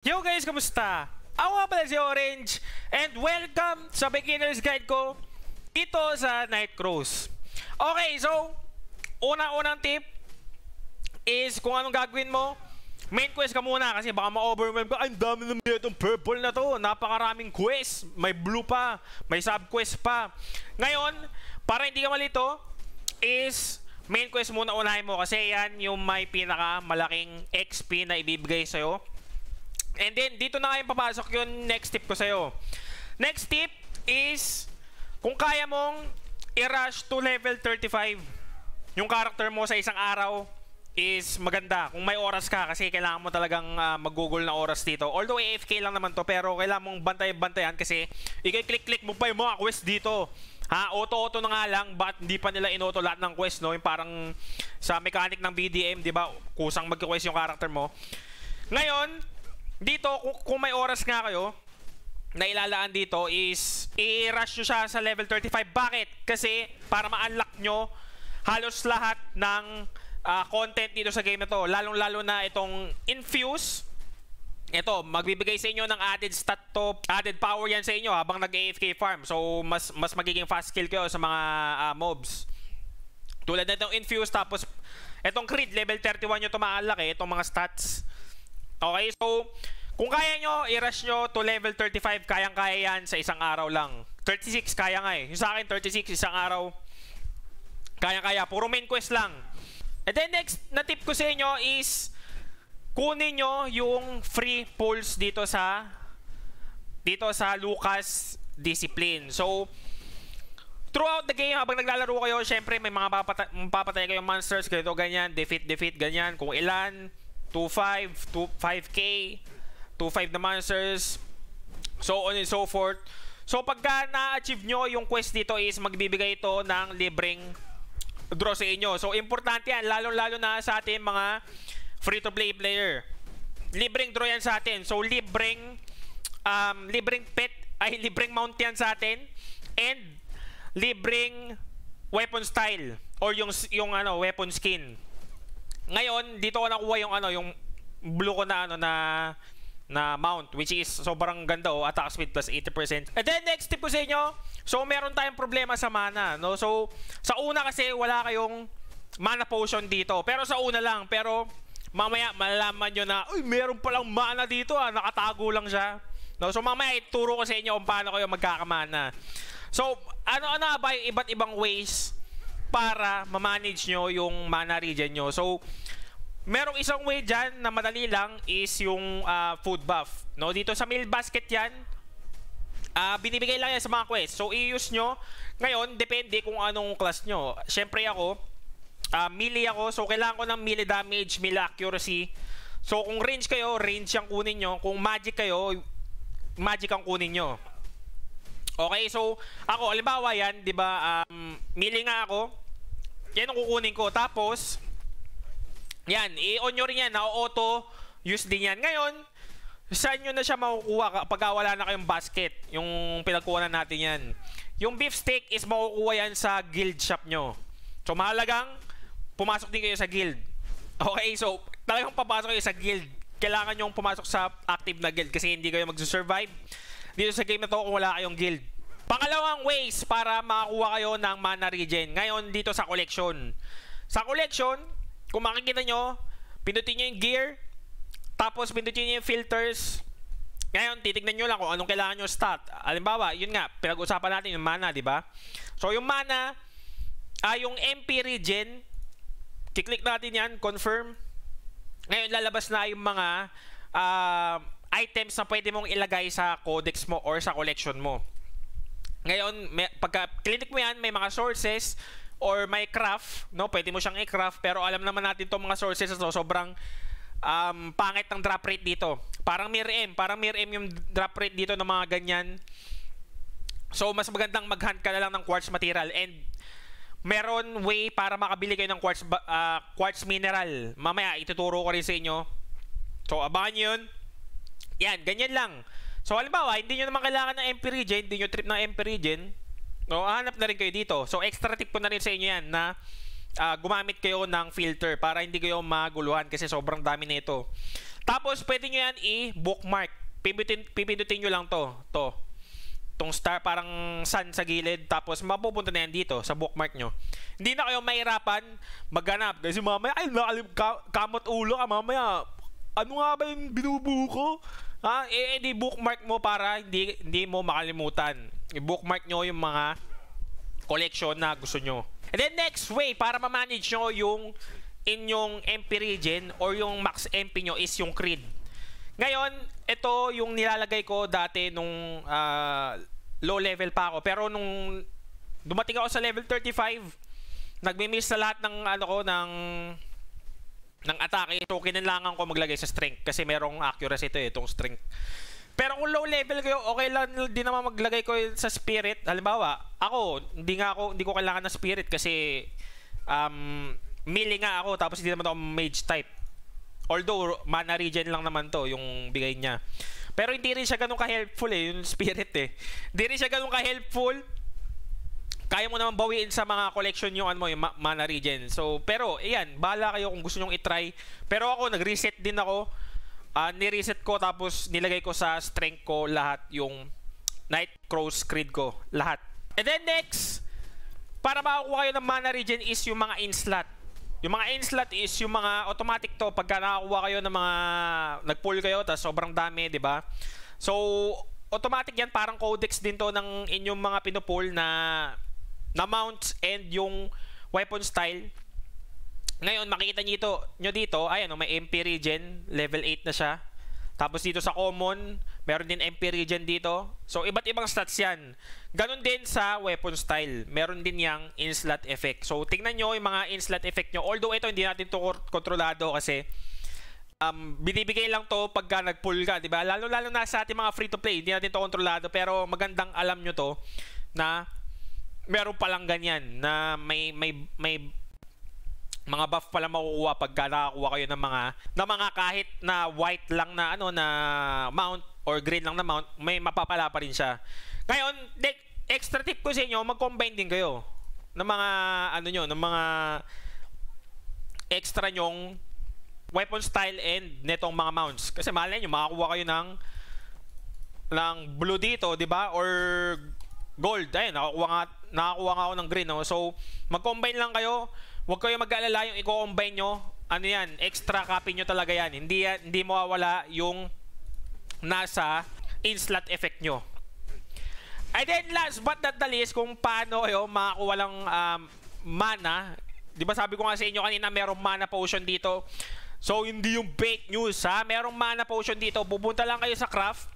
Yo guys, kumusta? Ako nga pala si Orange and welcome sa beginner's guide ko dito sa Night Cruise. Okay, so una-unang tip is kung anong gagawin mo, main quest ka muna kasi baka ma-overwhelm ka. Ang dami na itong purple na to. Napakaraming quest. May blue pa. May sub-quest pa. Ngayon, para hindi ka malito, is main quest muna unahin mo kasi yan yung may pinaka malaking XP na ibibigay sa'yo And then, dito na ngayon papasok yung next tip ko sa'yo. Next tip is, kung kaya mong i-rush to level 35, yung character mo sa isang araw is maganda. Kung may oras ka, kasi kailangan mo talagang uh, mag-google na oras dito. Although AFK lang naman to, pero kailangan mong bantay-bantayan kasi i-click-click mo pa yung mga quest dito. Ha, auto-auto na nga lang, but hindi pa nila inoto lahat ng quest, no? Yung parang sa mechanic ng BDM, di ba? Kusang mag-quest yung character mo. Ngayon, dito, kung, kung may oras nga kayo, na ilalaan dito is i-rush nyo siya sa level 35. Bakit? Kasi para ma-unlock nyo halos lahat ng uh, content dito sa game na to. Lalong-lalo na itong Infuse. Ito, magbibigay sa inyo ng added stat to, added power yan sa inyo habang nag-AFK farm. So, mas, mas magiging fast kill kayo sa mga uh, mobs. Tulad na itong Infuse, tapos itong Creed, level 31 nyo ito ma-unlock eh, itong mga stats. Okay, so kung kaya nyo, i-rush nyo to level 35, kayang-kaya yan sa isang araw lang. 36, kaya nga eh. Yung sa akin, 36, isang araw. Kaya-kaya, puro main quest lang. And then next na tip ko sa inyo is, kunin nyo yung free pulls dito sa, dito sa Lucas Discipline. So, throughout the game, habang naglalaro kayo, syempre may mga papatay, papatay kayong monsters, ganito, ganyan, defeat, defeat, ganyan, kung ilan. 2.5, 5K, 2.5 na monsters, so on and so forth. So pagka na-achieve nyo yung quest dito is magbibigay ito ng libreng draw sa inyo. So importante yan, lalo-lalo na sa ating mga free-to-play player. Libreng draw yan sa atin. So libreng, um, libreng pet, ay libreng mount yan sa atin. And libreng weapon style or yung, yung ano, weapon skin ngayon, dito ko nakuha yung ano, yung blue ko na ano na na mount which is sobrang ganda oh attack speed plus 80%. And then next tip ko sa inyo, so meron tayong problema sa mana no. So sa una kasi wala kayong mana potion dito. Pero sa una lang, pero mamaya malalaman nyo na uy meron palang mana dito ah, nakatago lang siya. No, so mamaya ituro ko sa inyo kung paano kayo magkakamana. So ano ano ba yung iba't ibang ways para ma-manage nyo yung mana regen nyo. So, merong isang way dyan na madali lang is yung uh, food buff. No? Dito sa meal basket yan, uh, binibigay lang yan sa mga quest. So, i-use nyo. Ngayon, depende kung anong class nyo. Siyempre ako, uh, melee ako. So, kailangan ko ng melee damage, melee accuracy. So, kung range kayo, range ang kunin nyo. Kung magic kayo, magic ang kunin nyo. Okay, so ako, halimbawa yan, di ba, um, mili nga ako. Yan ang kukunin ko. Tapos, yan, i-on nyo rin yan, na-auto use din yan. Ngayon, saan nyo na siya makukuha pag wala na kayong basket, yung pinagkuha natin yan. Yung beef steak is makukuha yan sa guild shop nyo. So, mahalagang pumasok din kayo sa guild. Okay, so talagang papasok kayo sa guild. Kailangan nyo pumasok sa active na guild kasi hindi kayo magsusurvive. survive dito sa game na to kung wala kayong guild. Pangalawang ways para makakuha kayo ng mana regen. Ngayon, dito sa collection. Sa collection, kung makikita nyo, pindutin nyo yung gear, tapos pindutin nyo yung filters. Ngayon, titignan nyo lang kung anong kailangan nyo stat. Alimbawa, yun nga, pinag-usapan natin yung mana, di ba? So, yung mana, ah, yung MP regen, kiklik natin yan, confirm. Ngayon, lalabas na yung mga, ah, uh, items na pwede mong ilagay sa codex mo or sa collection mo. Ngayon, may, pagka clinic mo yan, may mga sources or may craft, no? Pwede mo siyang i-craft pero alam naman natin 'tong mga sources so sobrang um, pangit ng drop rate dito. Parang MIRM, parang MIRM yung drop rate dito ng mga ganyan. So mas magandang mag-hunt ka na lang ng quartz material and meron way para makabili kayo ng quartz uh, quartz mineral. Mamaya ituturo ko rin sa inyo. So abangan 'yun. Yan, ganyan lang. So halimbawa, hindi nyo naman kailangan ng MP region, hindi nyo trip ng MP region, no, hanap na rin kayo dito. So extra tip ko na rin sa inyo yan na uh, gumamit kayo ng filter para hindi kayo maguluhan kasi sobrang dami nito. Tapos pwede nyo yan i-bookmark. Pipindutin, pipindutin nyo lang to, to. Tong star parang sun sa gilid tapos mapupunta na yan dito sa bookmark nyo. Hindi na kayo mahirapan maghanap kasi mamaya ay nakalim kamot ulo ka mamaya. Ano nga ba yung binubuo ko? Ah, eh, eh, bookmark mo para hindi, hindi mo makalimutan. I-bookmark nyo yung mga collection na gusto nyo. And then next way, para ma-manage nyo yung inyong MP region or yung max MP nyo is yung creed. Ngayon, ito yung nilalagay ko dati nung uh, low level pa ako. Pero nung dumating ako sa level 35, nagmi-miss na lahat ng ano ko ng ng atake. So, kinailangan ko maglagay sa strength kasi merong accuracy ito eh, itong strength. Pero kung low level kayo, okay lang din naman maglagay ko sa spirit. Halimbawa, ako, hindi nga ako, hindi ko kailangan ng spirit kasi um, melee nga ako tapos hindi naman ako mage type. Although, mana regen lang naman to yung bigay niya. Pero hindi rin siya ganun ka-helpful eh, yung spirit eh. Hindi rin siya ganun ka-helpful kaya mo naman bawiin sa mga collection yung ano mo, yung mana regen. So, pero, ayan, bala kayo kung gusto niyo i-try. Pero ako, nag-reset din ako. Uh, ni-reset ko, tapos nilagay ko sa strength ko lahat yung Night Crow's Creed ko. Lahat. And then next, para makakuha kayo ng mana regen is yung mga inslat. Yung mga inslat is yung mga automatic to pagka nakakuha kayo ng mga nag-pull kayo tapos sobrang dami, 'di ba? So automatic yan parang codex din to ng inyong mga pinupull na na mounts and yung weapon style. Ngayon, makita nyo ito, nyo dito, ayan, oh, may MP regen, level 8 na siya. Tapos dito sa common, meron din MP regen dito. So, iba't ibang stats yan. Ganon din sa weapon style. Meron din yung in-slot effect. So, tingnan nyo yung mga in-slot effect nyo. Although ito, hindi natin to kontrolado kasi um, binibigay lang to pagka nag-pull ka, Diba? Lalo lalo na sa ating mga free to play, hindi natin to kontrolado pero magandang alam nyo to na meron pa lang ganyan na may may may mga buff pala makukuha pagka nakakuha kayo ng mga ng mga kahit na white lang na ano na mount or green lang na mount, may mapapala pa rin siya. Ngayon, de- extra tip ko sa inyo, mag-combine din kayo ng mga ano nyo, ng mga extra nyong weapon style and netong mga mounts. Kasi malay nyo, makakuha kayo ng ng blue dito, di ba? Or gold. Ayun, nakakuha nga nakakuha nga ako ng green. No? So, mag-combine lang kayo. Huwag kayo mag aalala yung i-combine nyo. Ano yan, extra copy nyo talaga yan. Hindi, hindi mawawala yung nasa in-slot effect nyo. And then last but not the least, kung paano yung makakuha lang um, mana. Di ba sabi ko nga sa inyo kanina, merong mana potion dito. So, hindi yung bait news ha. Merong mana potion dito. Pupunta lang kayo sa craft.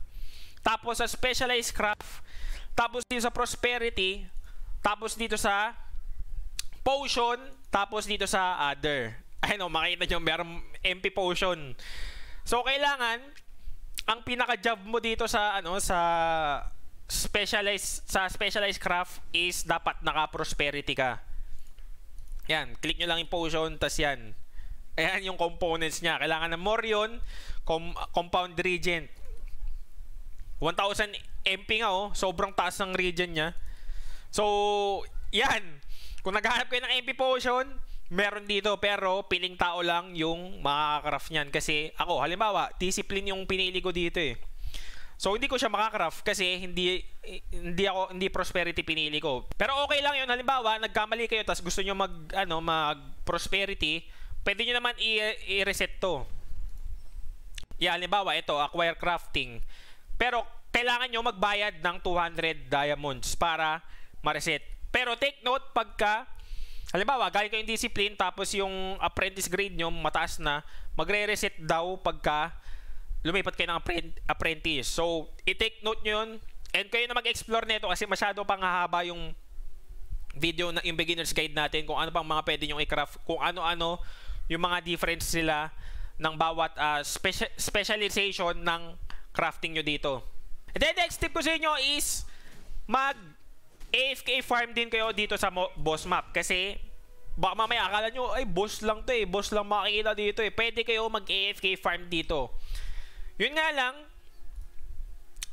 Tapos sa specialized craft. Tapos dito sa prosperity. Tapos dito sa potion, tapos dito sa other. Ayun oh, makita niyo merong MP potion. So kailangan ang pinaka-job mo dito sa ano sa specialized sa specialized craft is dapat naka-prosperity ka. Yan, click nyo lang yung potion, tas yan. Ayan yung components niya. Kailangan ng Morion, com compound regent. 1,000 MP nga oh. Sobrang taas ng region niya. So, yan. Kung naghahanap kayo ng MP potion, meron dito pero piling tao lang yung makakraft niyan kasi ako halimbawa discipline yung pinili ko dito eh so hindi ko siya makakraft kasi hindi hindi ako hindi prosperity pinili ko pero okay lang yun halimbawa nagkamali kayo tapos gusto niyo mag ano mag prosperity pwede niyo naman i-reset to yeah, halimbawa ito acquire crafting pero kailangan niyo magbayad ng 200 diamonds para ma-reset. Pero take note pagka halimbawa galing kayong discipline tapos yung apprentice grade nyo mataas na, magre-reset daw pagka lumipat kayo ng apprentice. So, i-take note nyo yun and kayo na mag-explore nito kasi masyado pang hahaba yung video na yung beginner's guide natin kung ano pang mga pwede nyong i-craft, kung ano-ano yung mga difference nila ng bawat uh, ah, specia- specialization ng crafting nyo dito. And then next tip ko sa inyo is mag AFK farm din kayo dito sa boss map kasi baka mamaya akala nyo ay boss lang to eh boss lang makikita dito eh pwede kayo mag AFK farm dito yun nga lang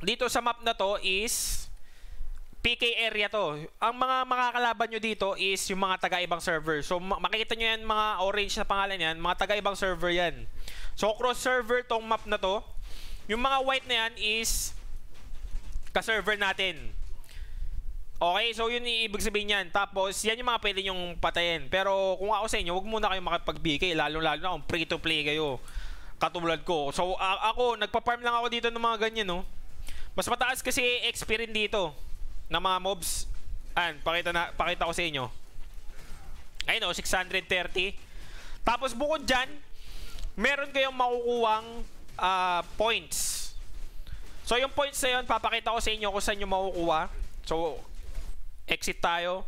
dito sa map na to is PK area to. Ang mga makakalaban nyo dito is yung mga taga-ibang server. So makikita nyo yan mga orange na pangalan yan, mga taga-ibang server yan. So cross server tong map na to. Yung mga white na yan is ka-server natin. Okay, so yun yung ibig sabihin niyan. Tapos, yan yung mga pwede nyong patayin. Pero kung ako sa inyo, wag muna kayong makipag-BK, lalo-lalo na kung free-to-play kayo. Katulad ko. So, a- ako, nagpa-farm lang ako dito ng mga ganyan, no? Mas mataas kasi experience dito ng mga mobs. An, pakita, na, pakita ko sa inyo. Ayun, no, 630. Tapos, bukod dyan, meron kayong makukuwang uh, points. So, yung points na yun, papakita ko sa inyo kung saan nyo makukuha. So, exit tayo.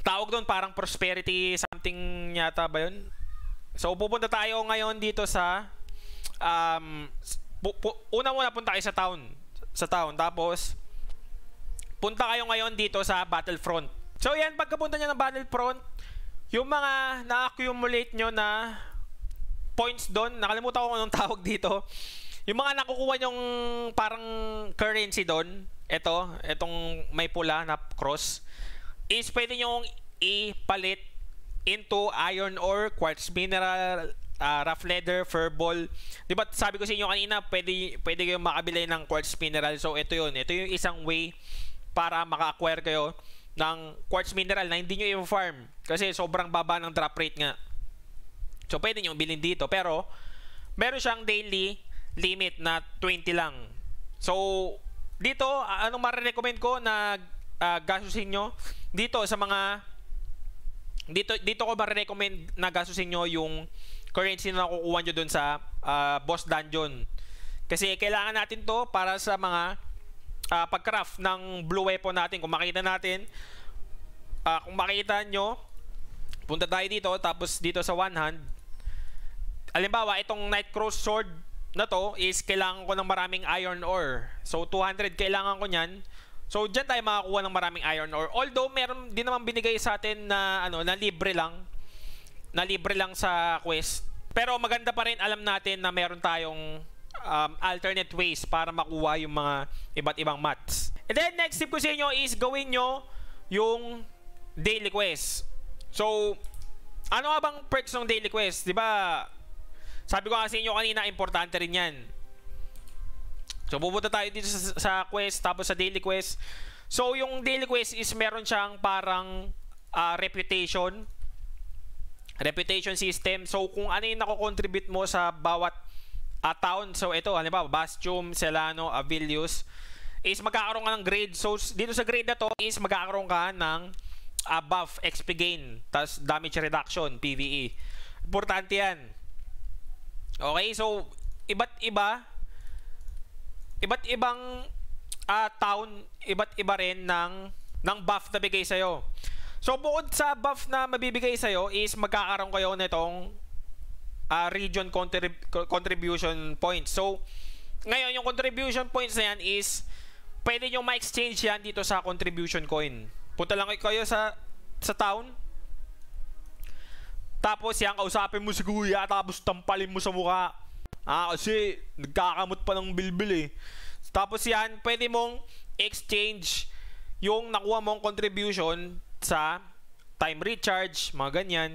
Tawag doon parang prosperity something yata ba yun? So pupunta tayo ngayon dito sa um, pu- pu- una muna punta kayo sa town. Sa town. Tapos punta kayo ngayon dito sa Battlefront. So yan, pagkapunta niya ng Battlefront, yung mga na-accumulate nyo na points doon, nakalimutan ko anong tawag dito. Yung mga nakukuha nyong parang currency doon, ito, itong may pula na cross, is pwede nyo ipalit into iron ore, quartz mineral, uh, rough leather, furball. Di ba sabi ko sa inyo kanina, pwede, pwede kayong makabili ng quartz mineral. So, ito yun. Ito yung isang way para maka-acquire kayo ng quartz mineral na hindi nyo i-farm. Kasi sobrang baba ng drop rate nga. So, pwede nyo bilhin dito. Pero, meron siyang daily limit na 20 lang. So, dito, anong marirecommend ko na uh, gastusin nyo? Dito sa mga dito dito ko marirecommend na gastusin nyo yung currency na nakukuha nyo doon sa uh, boss dungeon. Kasi kailangan natin to para sa mga uh, pagcraft ng blue weapon natin. Kung makita natin, uh, kung makita nyo, punta tayo dito, tapos dito sa one hand. Alimbawa, itong Night Cross Sword, na to is kailangan ko ng maraming iron ore. So 200 kailangan ko niyan. So diyan tayo makakuha ng maraming iron ore. Although meron din naman binigay sa atin na ano na libre lang na libre lang sa quest. Pero maganda pa rin alam natin na meron tayong um, alternate ways para makuha yung mga iba't ibang mats. And then next tip ko sa inyo is gawin nyo yung daily quest. So ano abang perks ng daily quest? 'Di ba? Sabi ko kasi inyo kanina, importante rin yan. So, pupunta tayo dito sa, sa quest, tapos sa daily quest. So, yung daily quest is meron siyang parang uh, reputation. Reputation system. So, kung ano yung nakocontribute mo sa bawat uh, town. So, ito, halimbawa, Bastium, Celano, Avilius, is magkakaroon ka ng grade. So, dito sa grade na to is magkakaroon ka ng uh, buff, XP gain, tas damage reduction, PvE. Importante yan. Okay, so iba't iba iba't ibang uh, town, iba't iba rin ng ng buff na bigay sa So bukod sa buff na mabibigay sa is magkakaroon kayo nitong uh, region contrib contribution points. So ngayon yung contribution points na yan is pwede niyo ma-exchange yan dito sa contribution coin. Punta lang kayo sa sa town, tapos yan, kausapin mo si kuya, tapos tampalin mo sa mukha. Ah, kasi nagkakamot pa ng bilbil eh. Tapos yan, pwede mong exchange yung nakuha mong contribution sa time recharge, mga ganyan.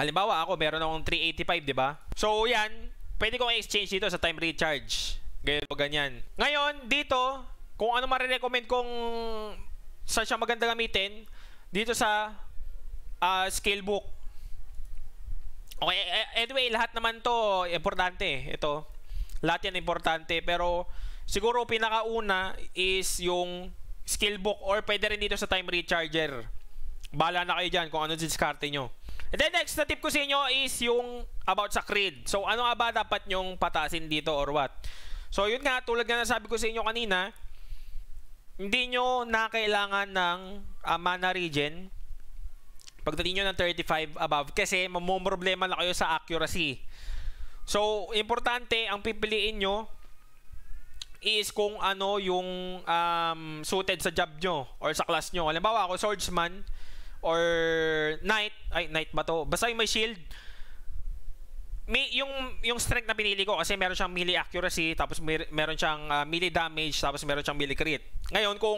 Halimbawa, ako meron akong 385, di ba? So, yan, pwede kong exchange dito sa time recharge. Ganyan, ganyan. Ngayon, dito, kung ano marirecommend kong sa siya maganda gamitin, dito sa uh, scale book, Okay, eh, eh, anyway, lahat naman to eh, importante. Ito, lahat yan importante. Pero siguro pinakauna is yung skill book or pwede rin dito sa time recharger. Bala na kayo dyan kung ano diskarte nyo. And then next na tip ko sa inyo is yung about sa creed. So ano nga ba dapat nyong patasin dito or what? So yun nga, tulad nga sabi ko sa inyo kanina, hindi nyo na kailangan ng uh, mana regen Pagdating nyo ng 35 above kasi mamumroblema na kayo sa accuracy. So, importante ang pipiliin nyo is kung ano yung um, suited sa job nyo or sa class nyo. Halimbawa ako, swordsman or knight. Ay, knight ba to? Basta yung may shield may yung yung strength na pinili ko kasi meron siyang melee accuracy tapos may, meron siyang uh, melee damage tapos meron siyang melee crit. Ngayon kung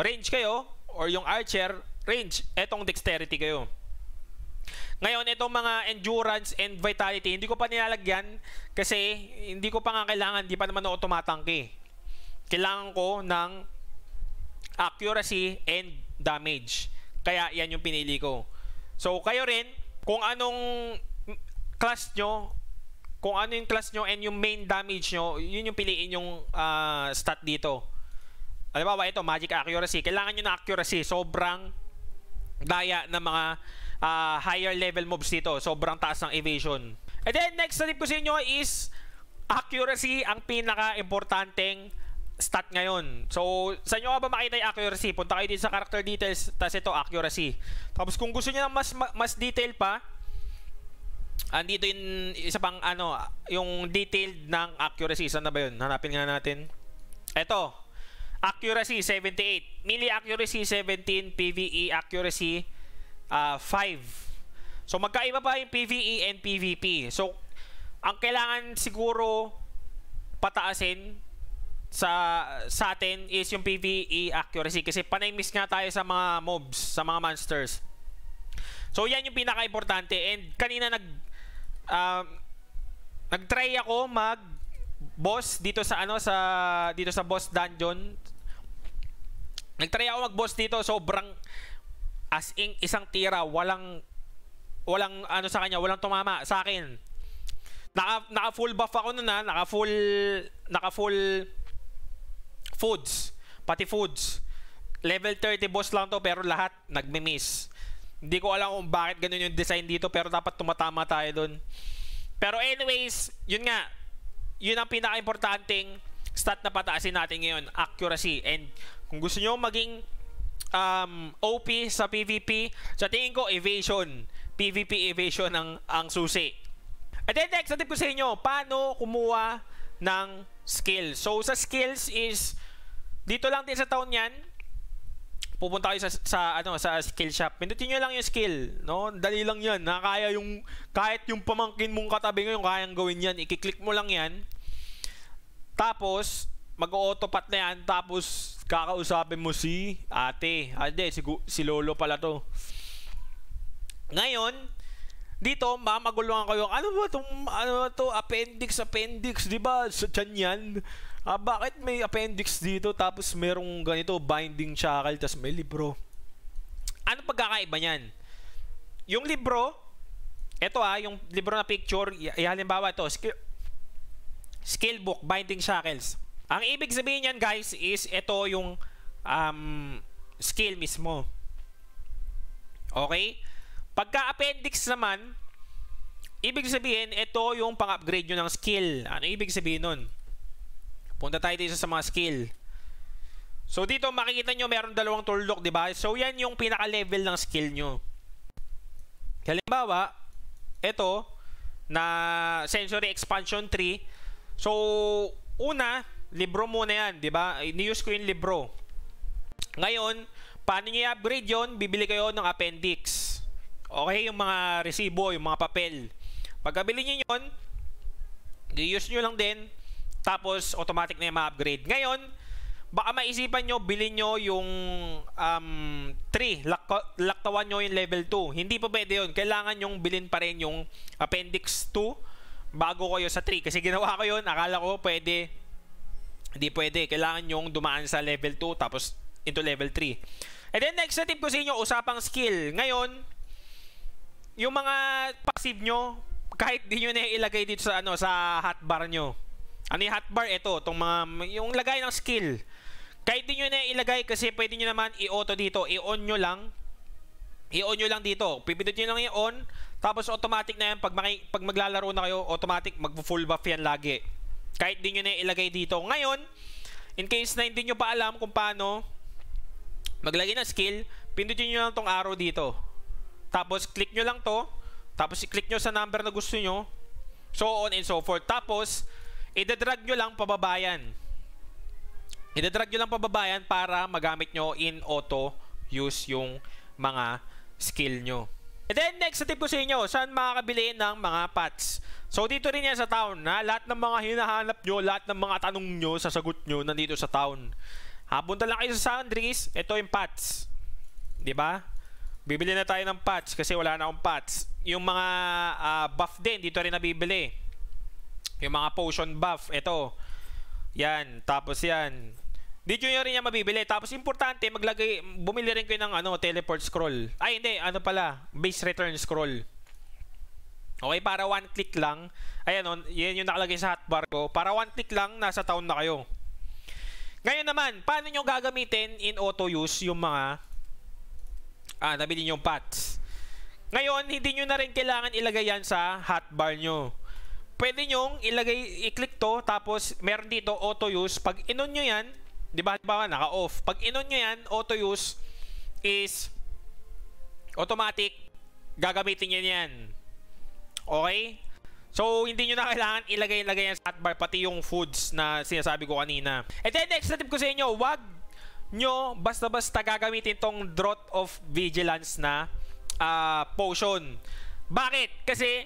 range kayo or yung archer range. Etong dexterity kayo. Ngayon, itong mga endurance and vitality, hindi ko pa nilalagyan kasi hindi ko pa nga kailangan, hindi pa naman ako tumatangke. Kailangan ko ng accuracy and damage. Kaya yan yung pinili ko. So, kayo rin, kung anong class nyo, kung ano yung class nyo and yung main damage nyo, yun yung piliin yung uh, stat dito. Alam ba, ito, magic accuracy. Kailangan nyo na accuracy. Sobrang daya ng mga uh, higher level moves dito. Sobrang taas ng evasion. And then, next na tip ko sa inyo is accuracy ang pinaka-importanteng stat ngayon. So, sa inyo ba makita yung accuracy? Punta kayo din sa character details, tapos ito, accuracy. Tapos kung gusto niyo ng mas, mas detail pa, andito yung isa pang ano, yung detailed ng accuracy. Saan na ba yun? Hanapin nga natin. Ito, Accuracy 78, melee accuracy 17, PvE accuracy uh, ah, 5. So magkaiba pa yung PvE and PvP. So ang kailangan siguro pataasin sa sa atin is yung PvE accuracy kasi panay miss nga tayo sa mga mobs, sa mga monsters. So yan yung pinakaimportante and kanina nag uh, nagtry ako mag boss dito sa ano sa dito sa boss dungeon Nagtry ako mag-boss dito, sobrang as in isang tira, walang walang ano sa kanya, walang tumama sa akin. Naka, naka full buff ako noon ha, naka full naka full foods, pati foods. Level 30 boss lang to pero lahat nagmi-miss. Hindi ko alam kung bakit ganun yung design dito pero dapat tumatama tayo doon. Pero anyways, yun nga. Yun ang pinaka-importanting stat na pataasin natin ngayon, accuracy. And kung gusto nyo maging um, OP sa PvP, sa tingin ko, evasion. PvP evasion ang, ang susi. At then next, tip ko sa inyo, paano kumuha ng skills. So, sa skills is, dito lang din sa taon yan, pupunta kayo sa, sa ano sa skill shop. Pindutin niyo lang yung skill, no? Dali lang 'yan. Nakakaya yung kahit yung pamangkin mong katabi ngayon, kayang gawin 'yan. I-click mo lang 'yan. Tapos mag-autopat na yan tapos kakausapin mo si ate. Ate, ah, si, si lolo pala to. Ngayon, dito ko yung, Ano ba to, ano ba to appendix appendix, 'di ba? Sa tiyan yan. Ah, bakit may appendix dito tapos merong ganito binding shackle tapos may libro? Ano pagkakaiba niyan? Yung libro, ito ah, yung libro na picture, y- halimbawa ito, skill, skill book, binding shackles. Ang ibig sabihin niyan guys is ito yung um, skill mismo. Okay? Pagka appendix naman, ibig sabihin ito yung pang-upgrade nyo ng skill. Ano ibig sabihin nun? Punta tayo dito sa mga skill. So dito makikita nyo meron dalawang toollock, di ba? So yan yung pinaka-level ng skill nyo. Halimbawa, ito na sensory expansion 3. So una, libro muna yan, di ba? Iniuse ko yung libro. Ngayon, paano nyo i-upgrade yon? Bibili kayo ng appendix. Okay, yung mga resibo, yung mga papel. Pagkabili nyo yon, i-use nyo lang din, tapos automatic na yung ma-upgrade. Ngayon, baka maisipan nyo, bilhin nyo yung um, 3, Lak laktawan nyo yung level 2. Hindi pa pwede yun. Kailangan yung bilhin pa rin yung appendix 2 bago kayo sa 3. Kasi ginawa ko yun, akala ko pwede hindi pwede. Kailangan yung dumaan sa level 2 tapos into level 3. And then next na tip ko sa inyo, usapang skill. Ngayon, yung mga passive nyo, kahit di nyo na ilagay dito sa ano sa hotbar nyo. Ano yung hotbar? Ito, itong mga, yung lagay ng skill. Kahit di nyo na ilagay kasi pwede nyo naman i-auto dito. I-on nyo lang. I-on nyo lang dito. Pipindot nyo lang i-on. Tapos automatic na yan. Pag, pag maglalaro na kayo, automatic mag-full buff yan lagi. Kahit di nyo na ilagay dito. Ngayon, in case na hindi nyo pa alam kung paano maglagay ng skill, pindutin nyo lang tong arrow dito. Tapos, click nyo lang to. Tapos, i-click nyo sa number na gusto nyo. So on and so forth. Tapos, idadrag nyo lang pababayan. Idadrag nyo lang pababayan para magamit nyo in auto use yung mga skill nyo. And then, next na tip ko sa inyo, saan makakabili ng mga pats? So dito rin yan sa town na lahat ng mga hinahanap nyo, lahat ng mga tanong nyo, sasagot nyo nandito sa town. Ha, punta lang kayo sa Sandries, ito yung PATS. 'Di ba? Bibili na tayo ng PATS kasi wala na akong PATS. Yung mga uh, buff din, dito rin nabibili. Yung mga potion buff, ito. Yan, tapos yan. Dito nyo rin yan mabibili. Tapos importante, maglagay, bumili rin kayo ng ano, teleport scroll. Ay, hindi, ano pala, base return scroll. Okay, para one click lang. Ayan o, oh, yan yung nakalagay sa hotbar ko. Para one click lang, nasa town na kayo. Ngayon naman, paano nyo gagamitin in auto use yung mga ah, nabili yung pots. Ngayon, hindi nyo na rin kailangan ilagay yan sa hotbar nyo. Pwede nyong ilagay, i-click to, tapos meron dito auto use. Pag inon nyo yan, di ba halimbawa naka-off. Pag inon nyo yan, auto use is automatic, gagamitin niya yan. Okay? So, hindi nyo na kailangan ilagay-ilagay ang hotbar, pati yung foods na sinasabi ko kanina. And then, next tip ko sa inyo, wag nyo basta-basta gagamitin tong Drought of Vigilance na uh, potion. Bakit? Kasi,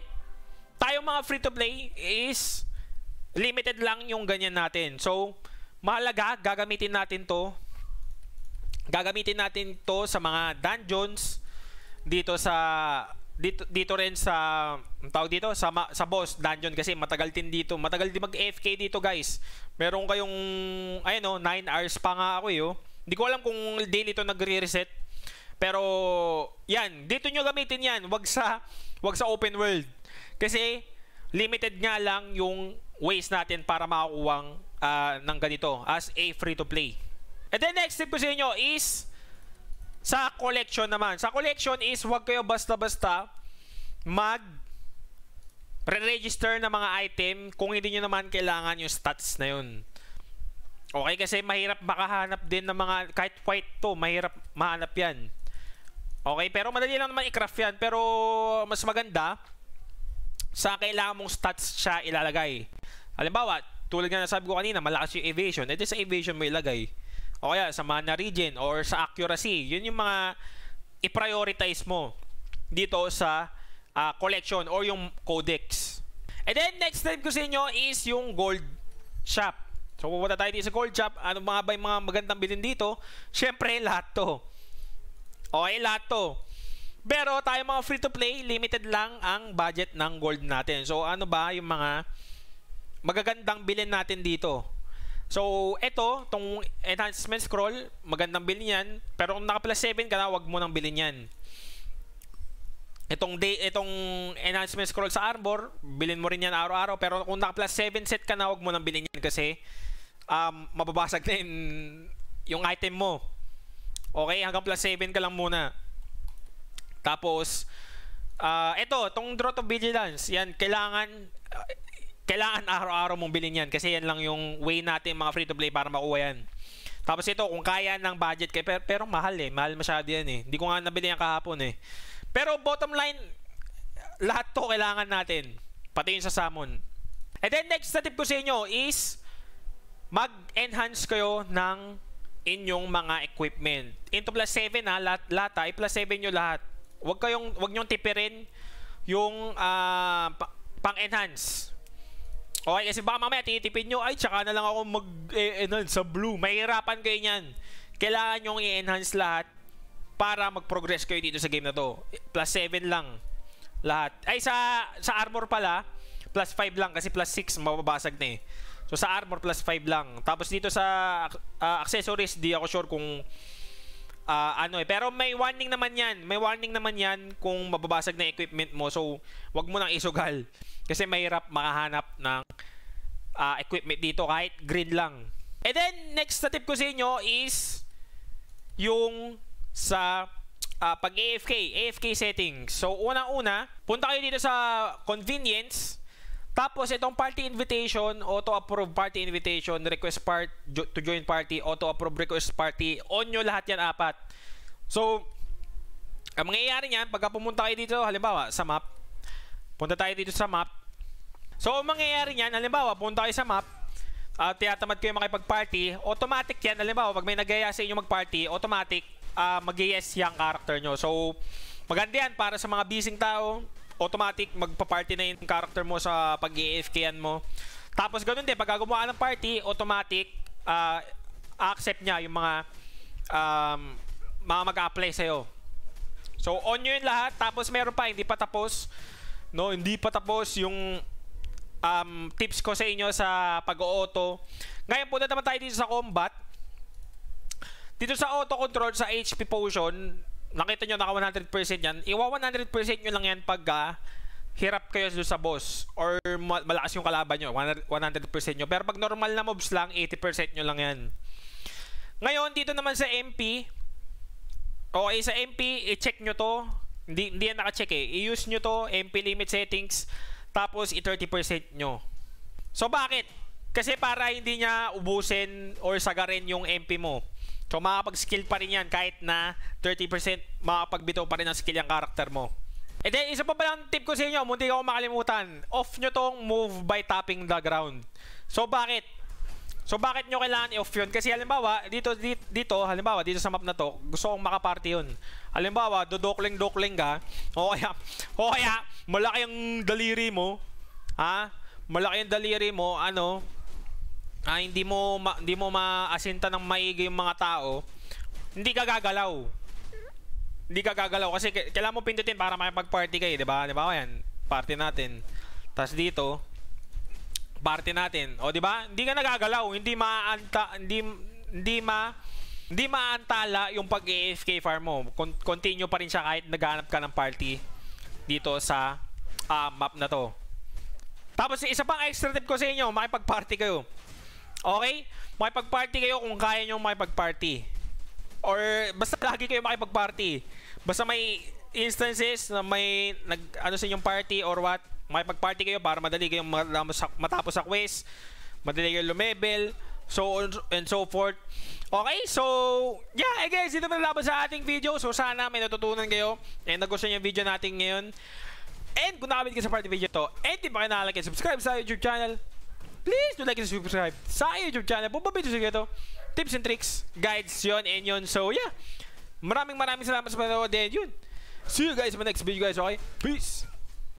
tayong mga free-to-play is limited lang yung ganyan natin. So, mahalaga, gagamitin natin to. Gagamitin natin to sa mga dungeons dito sa dito dito rin sa tawag dito sa sa boss dungeon kasi matagal din dito. Matagal din mag-AFK dito, guys. Meron kayong ayun oh, 9 hours pa nga ako 'yo. Eh, oh. Hindi ko alam kung daily to nagre-reset. Pero yan, dito nyo gamitin yan. Wag sa wag sa open world. Kasi limited nga lang yung ways natin para makakuha uh, ng ganito as a free to play. And then next tip ko sa inyo is sa collection naman. Sa collection is wag kayo basta-basta mag pre register ng mga item kung hindi nyo naman kailangan yung stats na yun. Okay, kasi mahirap makahanap din ng mga, kahit white to, mahirap mahanap yan. Okay, pero madali lang naman i-craft yan. Pero mas maganda, sa kailangan mong stats siya ilalagay. Halimbawa, tulad nga nasabi ko kanina, malakas yung evasion. Ito sa evasion mo ilagay o kaya sa mana region or sa accuracy. Yun yung mga i-prioritize mo dito sa uh, collection or yung codex. And then next type ko sa inyo is yung gold shop. So pupunta tayo dito sa gold shop. Ano mga ba yung mga magandang bilhin dito? syempre lahat to. Okay, lahat to. Pero tayo mga free to play, limited lang ang budget ng gold natin. So ano ba yung mga magagandang bilhin natin dito? So, eto, tong enhancement scroll, magandang bilhin yan. Pero kung naka plus 7 ka na, wag mo nang bilhin yan. Itong, day, itong enhancement scroll sa armor, bilhin mo rin yan araw-araw. Pero kung naka plus 7 set ka na, wag mo nang bilhin yan kasi um, mababasag na yung, yung item mo. Okay, hanggang plus 7 ka lang muna. Tapos, uh, ah, ito, itong Draught of Vigilance, yan, kailangan kailangan araw-araw mong bilhin yan kasi yan lang yung way natin mga free-to-play para makuha yan. Tapos ito, kung kaya ng budget kay pero, pero mahal eh. Mahal masyado yan eh. Hindi ko nga nabili yan kahapon eh. Pero bottom line, lahat to kailangan natin. Pati yung sa summon. And then next na tip ko sa inyo is mag-enhance kayo ng inyong mga equipment. Into plus 7 ha, lahat, lahat ha. plus 7 nyo lahat. Huwag kayong, huwag nyong tipirin yung uh, pang-enhance. Okay, kasi baka mamaya titipin nyo, ay, tsaka na lang ako mag eh, eh, sa blue. Mahirapan kayo niyan. Kailangan nyong i-enhance lahat para mag-progress kayo dito sa game na to. Plus 7 lang lahat. Ay, sa, sa armor pala, plus 5 lang kasi plus 6 mababasag na eh. So, sa armor, plus 5 lang. Tapos dito sa uh, accessories, di ako sure kung uh, ano eh. Pero may warning naman yan. May warning naman yan kung mababasag na equipment mo. So, wag mo nang isugal. Kasi mahirap makahanap ng uh, equipment dito kahit green lang. And then, next na tip ko sa inyo is yung sa uh, ah, pag AFK, AFK settings. So, unang-una, punta kayo dito sa convenience. Tapos itong party invitation, auto-approve party invitation, request part jo- to join party, auto-approve request party, on nyo lahat yan apat. So, ang mangyayari niyan, pagka pumunta kayo dito, halimbawa sa map, punta tayo dito sa map. So, ang mangyayari niyan, halimbawa, punta kayo sa map, at uh, tiyatamad kayo makipag-party, automatic yan, halimbawa, pag may nagaya sa inyo mag-party, automatic, uh, mag-yes yung character nyo. So, maganda yan para sa mga busy tao, automatic magpa-party na yung character mo sa pag-AFKan mo. Tapos ganun din, pag gumawa ng party, automatic uh, accept niya yung mga um, mga mag-apply sa'yo. So, on yun lahat. Tapos, meron pa, hindi pa tapos. No, hindi pa tapos yung um, tips ko sa inyo sa pag-auto. Ngayon, punta naman tayo dito sa combat. Dito sa auto control, sa HP potion, nakita nyo, naka 100% yan. Iwa 100% nyo lang yan pag uh, hirap kayo sa boss or malakas yung kalaban nyo, 100% nyo. Pero pag normal na mobs lang, 80% nyo lang yan. Ngayon, dito naman sa MP, okay, eh, sa MP, i-check nyo to. Hindi, hindi yan naka-check eh. I-use nyo to, MP limit settings, tapos i-30% nyo. So, bakit? Kasi para hindi niya ubusin or sagarin yung MP mo. So makakapag-skill pa rin yan kahit na 30% makapagbito pa rin ang skill yung character mo. And e then, isa pa palang tip ko sa inyo, munti ako makalimutan. Off nyo tong move by tapping the ground. So, bakit? So, bakit nyo kailangan i-off yun? Kasi halimbawa, dito, dito, dito, halimbawa, dito sa map na to, gusto kong makaparty yun. Halimbawa, dodokling-dokling ka, o kaya, o kaya, malaki ang daliri mo, ha? Malaki ang daliri mo, ano, ah, hindi mo ma, hindi mo maasinta ng maigi yung mga tao, hindi ka gagalaw. Hindi ka gagalaw kasi kailangan mo pindutin para makipag-party kayo, 'di ba? 'Di ba? Ayun, party natin. Tapos dito, party natin. O 'di ba? Hindi ka nagagalaw, hindi maanta hindi hindi ma hindi maantala yung pag-AFK farm mo. Con continue pa rin siya kahit naghanap ka ng party dito sa uh, map na to. Tapos isa pang extra tip ko sa inyo, makipag-party kayo Okay? Makipag-party kayo kung kaya nyo makipag-party. Or basta lagi kayo makipag-party. Basta may instances na may nag ano sa inyong party or what, makipag-party kayo para madali kayong matapos sa quest, madali kayong lumebel, so on and so forth. Okay, so, yeah, eh guys, dito malalaban sa ating video. So, sana may natutunan kayo and nagustuhan yung video natin ngayon. And kung nakamit ka sa party video to, and di ba kayo nakalike subscribe sa YouTube channel, Please do like and subscribe sa YouTube channel po, Babito Secreto. Tips and tricks, guides yon and yon. So yeah, maraming maraming salamat sa panonood and yun. See you guys in my next video guys, okay? Peace!